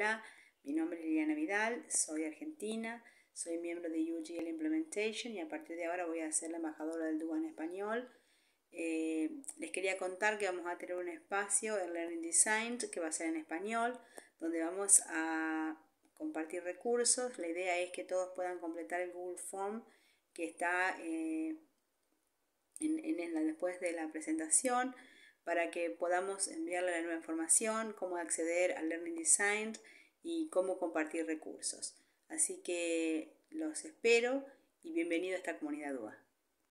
Hola, mi nombre es Liliana Vidal, soy argentina, soy miembro de UGL Implementation y a partir de ahora voy a ser la embajadora del en español. Eh, les quería contar que vamos a tener un espacio en Learning Design que va a ser en español, donde vamos a compartir recursos. La idea es que todos puedan completar el Google Form que está eh, en, en la, después de la presentación para que podamos enviarle la nueva información, cómo acceder al Learning Design y cómo compartir recursos. Así que los espero y bienvenido a esta comunidad UA.